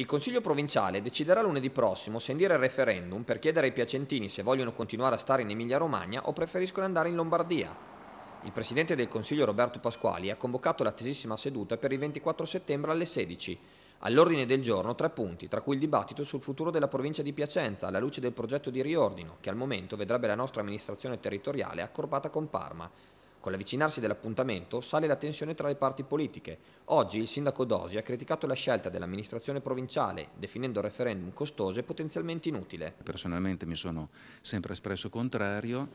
Il Consiglio provinciale deciderà lunedì prossimo se indire il referendum per chiedere ai piacentini se vogliono continuare a stare in Emilia-Romagna o preferiscono andare in Lombardia. Il Presidente del Consiglio Roberto Pasquali ha convocato l'attesissima seduta per il 24 settembre alle 16. All'ordine del giorno tre punti, tra cui il dibattito sul futuro della provincia di Piacenza alla luce del progetto di riordino, che al momento vedrebbe la nostra amministrazione territoriale accorpata con Parma. Con l'avvicinarsi dell'appuntamento sale la tensione tra le parti politiche. Oggi il sindaco Dosi ha criticato la scelta dell'amministrazione provinciale, definendo il referendum costoso e potenzialmente inutile. Personalmente mi sono sempre espresso contrario.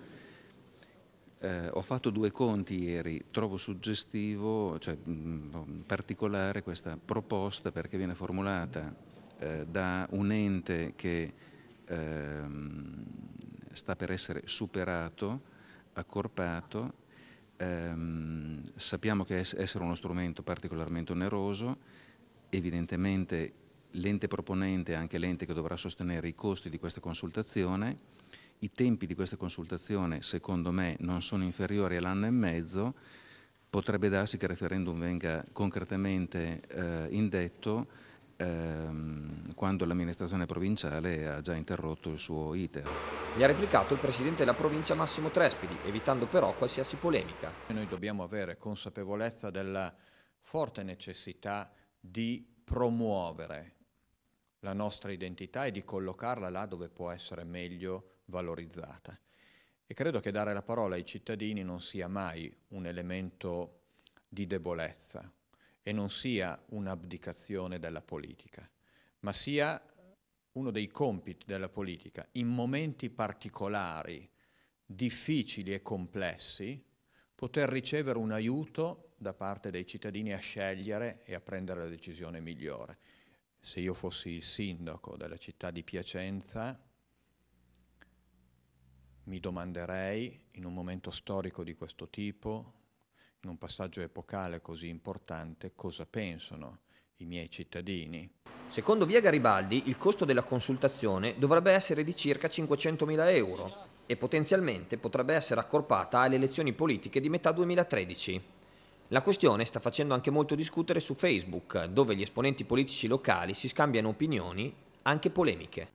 Eh, ho fatto due conti ieri, trovo suggestivo, cioè mh, particolare questa proposta perché viene formulata eh, da un ente che eh, sta per essere superato, accorpato ehm, sappiamo che essere uno strumento particolarmente oneroso, evidentemente l'ente proponente è anche l'ente che dovrà sostenere i costi di questa consultazione, i tempi di questa consultazione secondo me non sono inferiori all'anno e mezzo, potrebbe darsi che il referendum venga concretamente eh, indetto ehm, quando l'amministrazione provinciale ha già interrotto il suo iter. Gli ha replicato il presidente della provincia Massimo Trespidi, evitando però qualsiasi polemica. Noi dobbiamo avere consapevolezza della forte necessità di promuovere la nostra identità e di collocarla là dove può essere meglio valorizzata. E credo che dare la parola ai cittadini non sia mai un elemento di debolezza, e non sia un'abdicazione della politica, ma sia uno dei compiti della politica in momenti particolari, difficili e complessi, poter ricevere un aiuto da parte dei cittadini a scegliere e a prendere la decisione migliore. Se io fossi il sindaco della città di Piacenza, mi domanderei in un momento storico di questo tipo, in un passaggio epocale così importante cosa pensano i miei cittadini. Secondo Via Garibaldi il costo della consultazione dovrebbe essere di circa 500.000 euro e potenzialmente potrebbe essere accorpata alle elezioni politiche di metà 2013. La questione sta facendo anche molto discutere su Facebook, dove gli esponenti politici locali si scambiano opinioni, anche polemiche.